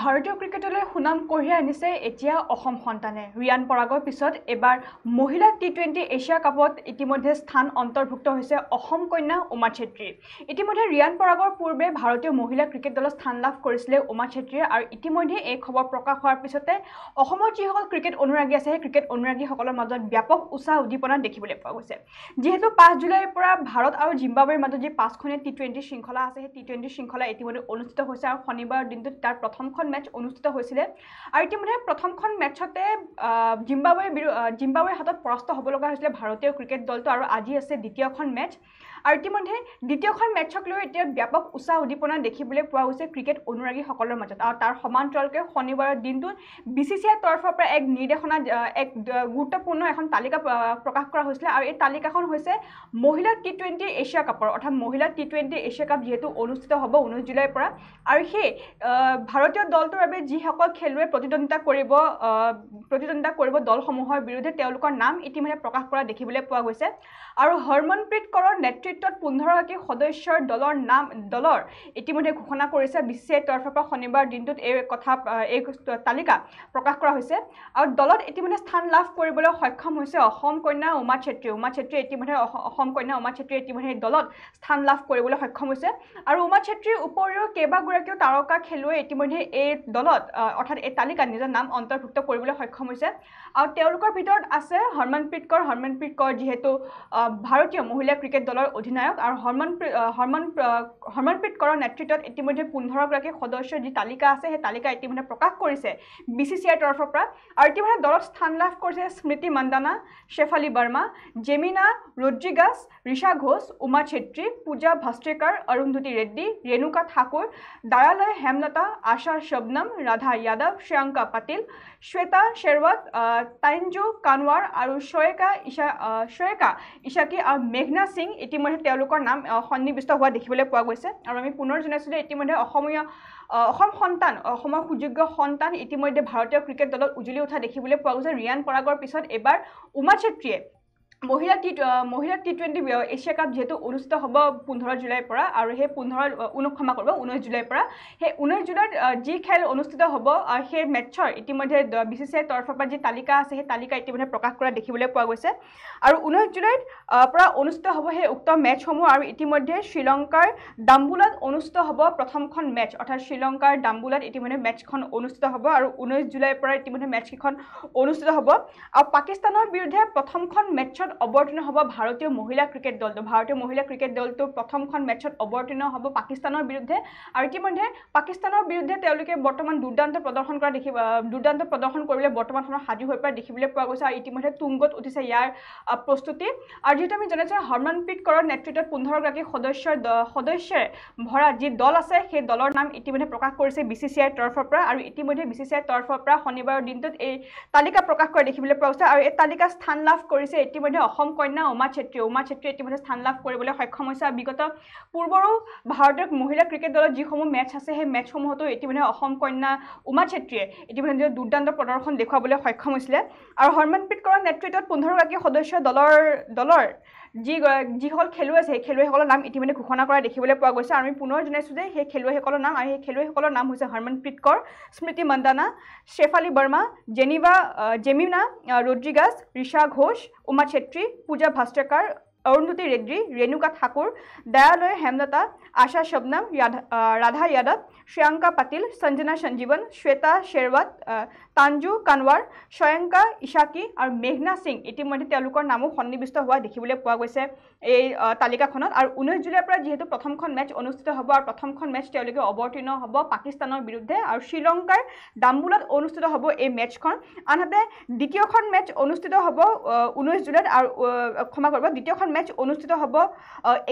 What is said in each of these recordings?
ভাৰতীয় ক্ৰিকেটলৈ সুনাম কঢ়িয়াই আনিছে এতিয়া অসম সন্তানে ৰিয়ান পৰাগৰ পিছত এবাৰ মহিলা টি টুৱেণ্টি এছিয়া কাপত ইতিমধ্যে স্থান অন্তৰ্ভুক্ত হৈছে অসম কন্যা উমা ছেত্ৰী ইতিমধ্যে ৰিয়ান পৰাগৰ পূৰ্বে ভাৰতীয় মহিলা ক্ৰিকেট দলত স্থান লাভ কৰিছিলে উমা ছেত্ৰীয়ে আৰু ইতিমধ্যে এই খবৰ প্ৰকাশ হোৱাৰ পিছতে অসমৰ যিসকল ক্ৰিকেট অনুৰাগী আছে সেই ক্ৰিকেট অনুৰাগীসকলৰ মাজত ব্যাপক উচা উদ্দীপনা দেখিবলৈ পোৱা গৈছে যিহেতু পাঁচ জুলাইৰ পৰা ভাৰত আৰু জিম্বাবৱেৰ মাজত যি পাঁচখনীয়া টি টুৱেণ্টি শৃংখলা আছে সেই টি টুৱেণ্টি শৃংখলা ইতিমধ্যে অনুষ্ঠিত হৈছে আৰু শনিবাৰৰ দিনটোত তাৰ প্ৰথম প্ৰথমখন মেটচ অনুষ্ঠিত হৈছিলে আৰু ইতিমধ্যে প্ৰথমখন মেটচতে জিম্বাৱেৰ বিৰু হাতত পৰাস্ত হ'ব লগা হৈছিলে ভাৰতীয় ক্ৰিকেট দলটো আৰু আজি আছে দ্বিতীয়খন মেচ আৰু ইতিমধ্যে দ্বিতীয়খন মেটছক লৈ এতিয়া ব্যাপক উচাহ উদ্দীপনা দেখিবলৈ পোৱা গৈছে ক্ৰিকেট অনুৰাগীসকলৰ মাজত আৰু তাৰ সমান্তৰালকৈ শনিবাৰৰ দিনটোত বি চি চি আইৰ তৰফৰ পৰা এক নিৰ্দেশনা এক গুৰুত্বপূৰ্ণ এখন তালিকা প্ৰকাশ কৰা হৈছিলে আৰু এই তালিকাখন হৈছে মহিলা টি টুৱেণ্টি এছিয়া কাপৰ অৰ্থাৎ মহিলা টি টুৱেণ্টি এছিয়া কাপ যিহেতু অনুষ্ঠিত হ'ব ঊনৈছ জুলাইৰ পৰা আৰু সেই ভাৰতীয় দলটোৰ বাবে যিসকল খেলুৱৈ প্ৰতিদ্বন্দ্বিতা কৰিব প্ৰতিদ্বন্দ্বিতা কৰিব দলসমূহৰ বিৰুদ্ধে তেওঁলোকৰ নাম ইতিমধ্যে প্ৰকাশ কৰা দেখিবলৈ পোৱা গৈছে আৰু হৰমনপ্ৰীত কৌৰৰ নেতৃত্ব নেতৃত্বত পোন্ধৰগৰাকী সদস্যৰ দলৰ নাম দলৰ ইতিমধ্যে ঘোষণা কৰিছে বিশ্বে তৰফৰ পৰা শনিবাৰ দিনটোত এই কথা এই তালিকা প্ৰকাশ কৰা হৈছে আৰু দলত ইতিমধ্যে স্থান লাভ কৰিবলৈ সক্ষম হৈছে অসম কন্যা উমা ছেত্ৰী উমা ছেত্ৰীয়ে ইতিমধ্যে অসম কন্যা উমা ছেত্ৰীয়ে ইতিমধ্যে দলত স্থান লাভ কৰিবলৈ সক্ষম হৈছে আৰু উমা ছেত্ৰীৰ উপৰিও কেইবাগৰাকীও তাৰকা খেলুৱৈ ইতিমধ্যে এই দলত অৰ্থাৎ এই তালিকাত নিজৰ নাম অন্তৰ্ভুক্ত কৰিবলৈ সক্ষম হৈছে আৰু তেওঁলোকৰ ভিতৰত আছে হৰমনপ্ৰীত কৌৰ হৰমনপ্ৰীত কৌৰ যিহেতু ভাৰতীয় মহিলা ক্ৰিকেট দলৰ অধিনায়ক আৰু হৰমন হৰমন হৰমনপ্ৰীত কৰৰ নেতৃত্বত ইতিমধ্যে পোন্ধৰগৰাকী সদস্যৰ যি তালিকা আছে সেই তালিকা ইতিমধ্যে প্ৰকাশ কৰিছে বি চি চি আইৰ তৰফৰ পৰা আৰু ইতিমধ্যে দলত স্থান লাভ কৰিছে স্মৃতি মন্দানা শেফালী বাৰ্মা জেমিনা ৰদ্ৰিগাছ ৰিশা ঘোষ উমা ছেত্ৰী পূজা ভাস্ত্ৰিকাৰ অৰুন্ধতি ৰেড্ডী ৰেণুকা ঠাকুৰ দাৰালয় হেমলতা আশা শবনম ৰাধা যাদৱ শ্ৰেয়ংকা পাটিল শ্বেতা শ্বেৰৱত টাইঞ্জু কানৱাৰ আৰু শ্বয়েকা ইশা শ্বয়েকা ইশাকী আৰু মেঘনা সিং ইতিমধ্যে মাজত তেওঁলোকৰ নাম সন্নিৱিষ্ট হোৱা দেখিবলৈ পোৱা গৈছে আৰু আমি পুনৰ জনাইছোঁ যে ইতিমধ্যে অসমীয়া অসম সন্তান অসমৰ সুযোগ্য সন্তান ইতিমধ্যে ভাৰতীয় ক্ৰিকেট দলত উজুলি উঠা দেখিবলৈ পোৱা গৈছে ৰিয়ান পৰাগৰ পিছত এইবাৰ উমা চেত্ৰীয়ে মহিলা টি মহিলা টি টুৱেণ্টি এছিয়া কাপ যিহেতু অনুষ্ঠিত হ'ব পোন্ধৰ জুলাইৰ পৰা আৰু সেই পোন্ধৰ ঊন ক্ষমা কৰিব ঊনৈছ জুলাইৰ পৰা সেই ঊনৈছ জুলাইত যি খেল অনুষ্ঠিত হ'ব সেই মেটছৰ ইতিমধ্যে বি চি চি আইৰ তৰফৰ পৰা যি তালিকা আছে সেই তালিকা ইতিমধ্যে প্ৰকাশ কৰা দেখিবলৈ পোৱা গৈছে আৰু ঊনৈছ জুলাইত পৰা অনুষ্ঠিত হ'ব সেই উক্ত মেটছসমূহ আৰু ইতিমধ্যে শ্ৰীলংকাৰ ডাম্বুলাত অনুষ্ঠিত হ'ব প্ৰথমখন মেটছ অৰ্থাৎ শ্ৰীলংকাৰ ডাম্বুলাত ইতিমধ্যে মেটছখন অনুষ্ঠিত হ'ব আৰু ঊনৈছ জুলাইৰ পৰা ইতিমধ্যে মেটছকেইখন অনুষ্ঠিত হ'ব আৰু পাকিস্তানৰ বিৰুদ্ধে প্ৰথমখন মেটছত অৱতীৰ্ণ হ'ব ভাৰতীয় মহিলা ক্ৰিকেট দলটো ভাৰতীয় মহিলা ক্ৰিকেট দলটো প্ৰথমখন মেটছত অৱতীৰ্ণ হ'ব পাকিস্তানৰ বিৰুদ্ধে আৰু ইতিমধ্যে পাকিস্তানৰ বিৰুদ্ধে তেওঁলোকে বৰ্তমান দুৰ্দান্ত প্ৰদৰ্শন কৰা দেখি দুৰ্দান্ত প্ৰদৰ্শন কৰিবলৈ বৰ্তমান সময়ত সাজু হৈ পৰা দেখিবলৈ পোৱা গৈছে আৰু ইতিমধ্যে তুংগত উঠিছে ইয়াৰ প্ৰস্তুতি আৰু যিহেতু আমি জনাইছোঁ হৰমনপ্ৰীত কৌৰৰ নেতৃত্বত পোন্ধৰগৰাকী সদস্যৰ সদস্যৰে ভৰা যি দল আছে সেই দলৰ নাম ইতিমধ্যে প্ৰকাশ কৰিছে বি চি চি আইৰ তৰফৰ পৰা আৰু ইতিমধ্যে বি চি চি আইৰ তৰফৰ পৰা শনিবাৰৰ দিনটোত এই তালিকা প্ৰকাশ কৰা দেখিবলৈ পোৱা গৈছে আৰু এই তালিকা স্থান লাভ কৰিছে ইতিমধ্যে ইতিমধ্যে অসম কন্যা উমা ছেত্ৰী উমা ছেত্ৰীয়ে ইতিমধ্যে স্থান লাভ কৰিবলৈ সক্ষম হৈছে আৰু বিগত পূৰ্বৰো ভাৰতীয় মহিলা ক্ৰিকেট দলত যিসমূহ মেটচ আছে সেই মেটছসমূহতো ইতিমধ্যে অসম কন্যা উমা ছেত্ৰীয়ে ইতিমধ্যে দুৰ্দান্ত প্ৰদৰ্শন দেখুৱাবলৈ সক্ষম হৈছিলে আৰু হৰমনপ্ৰীত কৌৰৰ নেতৃত্বত পোন্ধৰগৰাকী সদস্য দলৰ দলৰ যি যিসকল খেলুৱৈ আছে সেই খেলুৱৈসকলৰ নাম ইতিমধ্যে ঘোষণা কৰা দেখিবলৈ পোৱা গৈছে আৰু আমি পুনৰ জনাইছোঁ যে সেই খেলুৱৈসকলৰ নাম আৰু সেই খেলুৱৈসকলৰ নাম হৈছে হৰমনপ্ৰীত কৌৰ স্মৃতি মন্দানা শেফালী বৰ্মা জেনিভা জেমিনা ৰদ্ৰিগাছ ঋষা ঘোষ উমা ছেত্ৰী পূজা ভাস্কৰ অৰুণজ্যোতি ৰেড্ডী ৰেণুকা ঠাকুৰ দয়ালয় হেমলতা আশা শবনম ৰাধা য়াদৱ শ্ৰিয়াংকা পাটিল সঞ্জনা সঞ্জীৱন শ্বেতা শ্বেৰৱাত তাঞ্জু কানৱাৰ স্বয়ংকা ইশাকী আৰু মেঘনা সিং ইতিমধ্যে তেওঁলোকৰ নামো সন্নিৱিষ্ট হোৱা দেখিবলৈ পোৱা গৈছে এই তালিকাখনত আৰু ঊনৈছ জুলাইৰ পৰা যিহেতু প্ৰথমখন মেচ অনুষ্ঠিত হ'ব আৰু প্ৰথমখন মেচ তেওঁলোকে অৱতীৰ্ণ হ'ব পাকিস্তানৰ বিৰুদ্ধে আৰু শ্ৰীলংকাৰ ডাম্বুলত অনুষ্ঠিত হ'ব এই মেচখন আনহাতে দ্বিতীয়খন মেচ অনুষ্ঠিত হ'ব ঊনৈছ জুলাইত আৰু ক্ষমা কৰিব দ্বিতীয়খন মেচ অনুষ্ঠিত হ'ব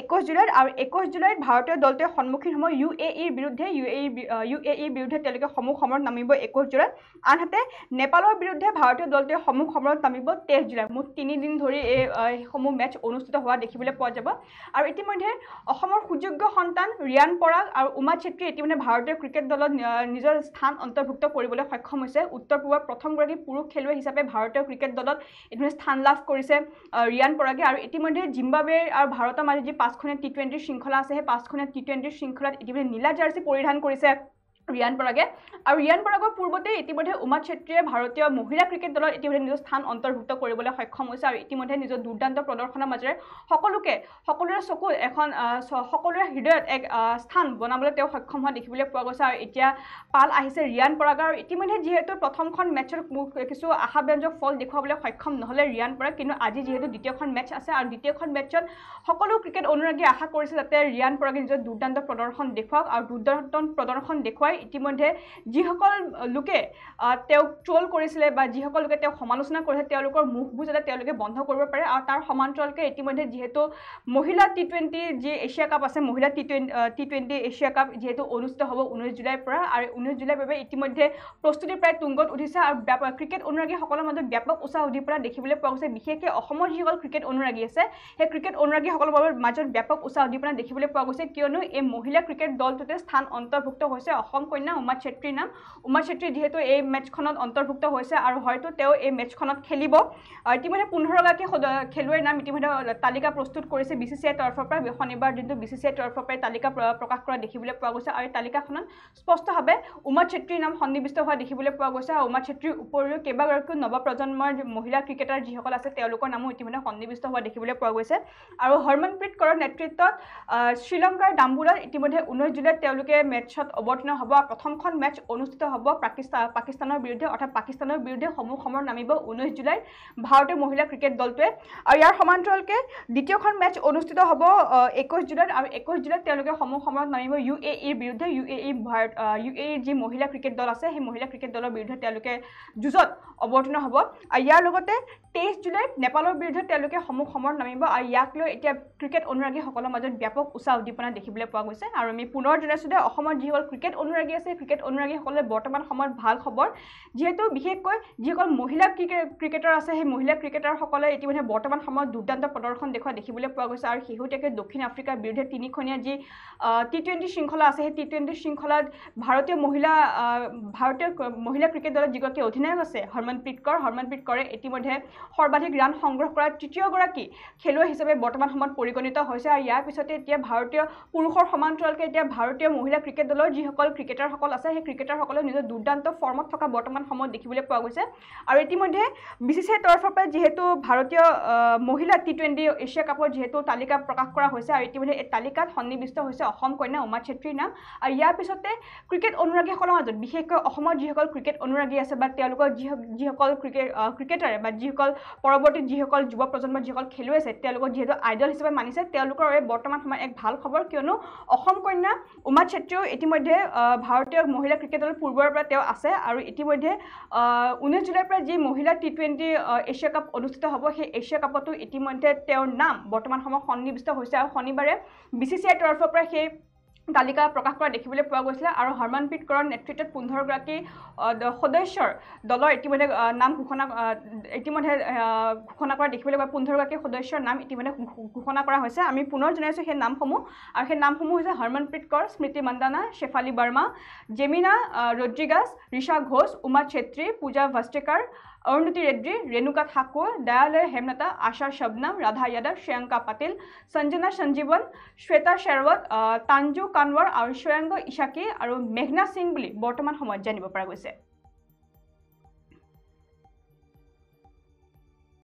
একৈছ জুলাইত আৰু একৈছ জুলাইত ভাৰতীয় দলটোৱে সন্মুখীন হ'ব ইউ এ ইৰ বিৰুদ্ধে U A E U A ইৰ বিৰুদ্ধে তেওঁলোকে সমূহ সমৰত নামিব একৈছ জুলাইত আনহাতে নেপালৰ বিৰুদ্ধে ভাৰতীয় দলটোৱে সমূহ সমৰত নামিব তেইছ জুলাইত মুঠ তিনিদিন ধৰি এই সমূহ মেচ অনুষ্ঠিত হোৱা দেখিবলৈ পোৱা যাব আৰু ইতিমধ্যে অসমৰ সুযোগ্য সন্তান ৰিয়ান পৰাগ আৰু উমা ছেত্ৰীয়ে ইতিমধ্যে ভাৰতীয় ক্ৰিকেট দলত নিজৰ স্থান অন্তৰ্ভুক্ত কৰিবলৈ সক্ষম হৈছে উত্তৰ পূবৰ প্ৰথমগৰাকী পুৰুষ খেলুৱৈ হিচাপে ভাৰতীয় ক্ৰিকেট দলত ইতিমধ্যে স্থান লাভ কৰিছে ৰিয়ান পৰাগে আৰু ইতিমধ্যে জিম্বাবে আৰু ভাৰতৰ মাজত যি পাঁচখনীয়া টি টুৱেণ্টিৰ শৃংখলা আছে সেই পাঁচখনীয়া টি টুৱেণ্টিৰ শৃংখলাত ইতিমধ্যে নীলা জাৰ্চি পৰিধান কৰিছে ৰিয়ান পৰাগে আৰু ৰিয়ান পৰাগৰ পূৰ্বতে ইতিমধ্যে উমা চেত্ৰীয়ে ভাৰতীয় মহিলা ক্ৰিকেট দলত ইতিমধ্যে নিজৰ স্থান অন্তৰ্ভুক্ত কৰিবলৈ সক্ষম হৈছে আৰু ইতিমধ্যে নিজৰ দুৰ্দান্ত প্ৰদৰ্শনৰ মাজেৰে সকলোকে সকলোৰে চকু এখন সকলোৰে হৃদয়ত এক স্থান বনাবলৈ তেওঁ সক্ষম হোৱা দেখিবলৈ পোৱা গৈছে আৰু এতিয়া পাল আহিছে ৰিয়ান পৰাগ আৰু ইতিমধ্যে যিহেতু প্ৰথমখন মেটছত কিছু আশাব্যঞ্জক ফল দেখুৱাবলৈ সক্ষম নহ'লে ৰিয়ান পৰাগ কিন্তু আজি যিহেতু দ্বিতীয়খন মেটছ আছে আৰু দ্বিতীয়খন মেটছত সকলো ক্ৰিকেট অনুৰাগীয়ে আশা কৰিছে যাতে ৰিয়ান পৰাগে নিজৰ দুৰ্দান্ত প্ৰদৰ্শন দেখুৱাওক আৰু দুৰ্দান্ত প্ৰদৰ্শন দেখুৱাই হয় ইতিমধ্যে যিসকল লোকে তেওঁক ট্ৰল কৰিছিলে বা যিসকল লোকে তেওঁক সমালোচনা কৰিছিলে তেওঁলোকৰ মুখবোৰ যাতে তেওঁলোকে বন্ধ কৰিব পাৰে আৰু তাৰ সমান্তৰালকৈ ইতিমধ্যে যিহেতু মহিলা টি টুৱেণ্টি যি এছিয়া কাপ আছে মহিলা T twenty T twenty Asia cup যিহেতু অনুষ্ঠিত হ'ব ঊনৈছ জুলাইৰ পৰা আৰু ঊনৈছ জুলাইৰ বাবে ইতিমধ্যে প্ৰস্তুতি প্ৰায় তুংগত উঠিছে আৰু ক্ৰিকেট অনুৰাগীসকলৰ মাজত ব্যাপক উৎসাহ উঠি পৰা দেখিবলৈ পোৱা গৈছে বিশেষকৈ অসমৰ যিসকল ক্ৰিকেট অনুৰাগী আছে সেই ক্ৰিকেট অনুৰাগীসকলৰ মাজত ব্যাপক উৎসাহ উদ্দীপনা দেখিবলৈ পোৱা গৈছে কিয়নো এই মহিলা ক্ৰিকেট দলটোতে স্থান অন্তৰ্ভুক্ত হৈছে অসম প্ৰথম কন্যা উমা চেত্ৰীৰ নাম উমা চেত্ৰী যিহেতু এই মেটছখনত অন্তৰ্ভুক্ত হৈছে আৰু হয়তো তেওঁ এই মেটছখনত খেলিব ইতিমধ্যে পোন্ধৰগৰাকী খেলুৱৈৰ নাম ইতিমধ্যে তালিকা প্ৰস্তুত কৰিছে বি চি চি আইৰ তৰফৰ পৰা শনিবাৰ দিনটো বি চি চি আইৰ তৰফৰ পৰা তালিকা প্ৰকাশ কৰা দেখিবলৈ পোৱা গৈছে আৰু এই তালিকাখনত স্পষ্টভাৱে উমা চেত্ৰীৰ নাম সন্নিৱিষ্ট হোৱা দেখিবলৈ পোৱা গৈছে আৰু উমা চেত্ৰীৰ উপৰিও কেইবাগৰাকীও নৱপ্ৰজন্মৰ মহিলা ক্ৰিকেটাৰ যিসকল আছে তেওঁলোকৰ নামো ইতিমধ্যে সন্নিৱিষ্ট হোৱা দেখিবলৈ পোৱা গৈছে আৰু হৰমনপ্ৰীত কৌৰৰ নেতৃত্বত শ্ৰীলংকাৰ ডাম্বুলত ইতিমধ্যে ঊনৈছ জুলাইত তেওঁলোকে মেটছত অৱতীৰ্ণ হ'ব হোৱা প্ৰথমখন মেচ অনুষ্ঠিত হ'ব পাকিস্তান পাকিস্তানৰ বিৰুদ্ধে অৰ্থাৎ পাকিস্তানৰ বিৰুদ্ধে সমূহ সমৰ নামিব ঊনৈছ জুলাই ভাৰতীয় মহিলা ক্ৰিকেট দলটোৱে আৰু ইয়াৰ সমান্তৰালকৈ দ্বিতীয়খন মেচ অনুষ্ঠিত হ'ব একৈছ জুলাইত আৰু একৈছ জুলাইত তেওঁলোকে সমূহ সময়ত নামিব ইউ এ ইৰ বিৰুদ্ধে U A E Bharat U A ইৰ যি মহিলা ক্ৰিকেট দল আছে সেই মহিলা ক্ৰিকেট দলৰ বিৰুদ্ধে তেওঁলোকে যুঁজত অৱতীৰ্ণ হ'ব আৰু ইয়াৰ লগতে তেইছ জুলাইত নেপালৰ বিৰুদ্ধে তেওঁলোকে সমূহ সমৰ নামিব আৰু ইয়াক লৈ এতিয়া ক্ৰিকেট অনুৰাগীসকলৰ মাজত ব্যাপক উচা উদ্দীপনা দেখিবলৈ পোৱা গৈছে আৰু আমি পুনৰ জনাইছোঁ যে অসমত যিসকল ক্ৰিকেট অনুৰাগী অনুৰাগী আছে ক্ৰিকেট অনুৰাগীসকলে বৰ্তমান সময়ত ভাল খবৰ যিহেতু বিশেষকৈ যিসকল মহিলা ক্ৰিকেট ক্ৰিকেটাৰ আছে সেই মহিলা ক্ৰিকেটাৰসকলে ইতিমধ্যে বৰ্তমান সময়ত দুৰ্দান্ত প্ৰদৰ্শন দেখুওৱা দেখিবলৈ পোৱা গৈছে আৰু শেহতীয়াকৈ দক্ষিণ আফ্ৰিকাৰ বিৰুদ্ধে তিনিখনীয়া যি টি টুৱেণ্টি শৃংখলা আছে সেই টি টুৱেণ্টি শৃংখলাত ভাৰতীয় মহিলা ভাৰতীয় মহিলা ক্ৰিকেট দলত যিগৰাকী অধিনায়ক আছে হৰমনপ্ৰীত কৌৰ হৰমনপ্ৰীত কৌৰে ইতিমধ্যে সৰ্বাধিক ৰাণ সংগ্ৰহ কৰা তৃতীয়গৰাকী খেলুৱৈ হিচাপে বৰ্তমান সময়ত পৰিগণিত হৈছে আৰু ইয়াৰ পিছতে এতিয়া ভাৰতীয় পুৰুষৰ সমান্তৰালকৈ এতিয়া ভাৰতীয় মহিলা ক্ৰিকেট দলৰ যিসকল ক্ৰিকেট ক্ৰিকেটাৰসকল আছে সেই ক্ৰিকেটাৰসকলে নিজৰ দুৰ্দান্ত ফৰ্মত থকা বৰ্তমান সময়ত দেখিবলৈ পোৱা গৈছে আৰু ইতিমধ্যে বি চি চি আই তৰফৰ পৰা যিহেতু ভাৰতীয় মহিলা টি টুৱেণ্টি এছিয়া কাপৰ যিহেতু তালিকা প্ৰকাশ কৰা হৈছে আৰু ইতিমধ্যে এই তালিকাত সন্নিৱিষ্ট হৈছে অসম কন্যা উমা ছেত্ৰীৰ নাম আৰু ইয়াৰ পিছতে ক্ৰিকেট অনুৰাগীসকলৰ মাজত বিশেষকৈ অসমৰ যিসকল ক্ৰিকেট অনুৰাগী আছে বা তেওঁলোকৰ যি যিসকল ক্ৰিকেট ক্ৰিকেটাৰে বা যিসকল পৰৱৰ্তী যিসকল যুৱ প্ৰজন্ম যিসকল খেলুৱৈ আছে তেওঁলোকক যিহেতু আইডল হিচাপে মানিছে তেওঁলোকৰ বাবে বৰ্তমান সময়ত এক ভাল খবৰ কিয়নো অসম কন্যা উমা ছেত্ৰীয়েও ইতিমধ্যে ভাৰতীয় মহিলা ক্ৰিকেট দলৰ পূৰ্বৰ পৰা তেওঁ আছে আৰু ইতিমধ্যে ঊনৈছ জুলাইৰ পৰা যি মহিলা টি টুৱেণ্টি এছিয়া কাপ অনুষ্ঠিত হ'ব সেই এছিয়া কাপতো ইতিমধ্যে তেওঁৰ নাম বৰ্তমান সময়ত সন্নিৱিষ্ট হৈছে আৰু শনিবাৰে বি চি চি আইৰ তৰফৰ পৰা সেই তালিকা প্ৰকাশ কৰা দেখিবলৈ পোৱা গৈছিলে আৰু হৰমনপ্ৰীত কৰৰ নেতৃত্বত পোন্ধৰগৰাকী সদস্যৰ দলৰ ইতিমধ্যে নাম ঘোষণা ইতিমধ্যে ঘোষণা কৰা দেখিবলৈ পোৱা পোন্ধৰগৰাকী সদস্যৰ নাম ইতিমধ্যে ঘোষণা কৰা হৈছে আমি পুনৰ জনাইছোঁ সেই নামসমূহ আৰু সেই নামসমূহ হৈছে হৰমনপ্ৰীত কৰ স্মৃতি মন্দানা শেফালী বাৰ্মা জেমিনা ৰদ্ৰিগাছ ৰিশা ঘোষ উমা চেত্ৰী পূজা ভাষ্টেকাৰ অরুণতি রেড্ডি রেণুকা ঠাকুর দয়ালয় হেমলতা আশা শবনাম রাধা ইয়াদব শ্রেয়ঙ্কা পাতিল সঞ্জনা সঞ্জীবন শ্বেতা শ্বেৰৱত তাঞ্জু কানৱাৰ আৰু শ্ৰেয়াংগ ইশাকী আৰু মেঘনা সিং বুলি বৰ্তমান সময়ত জানিব পৰা গৈছে